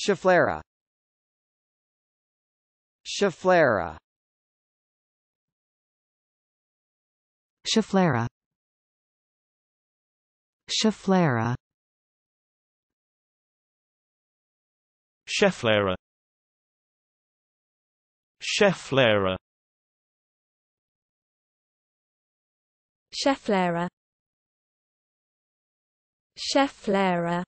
Schefflera Schefflera Schefflera Schefflera Schefflera Schefflera Schefflera Schefflera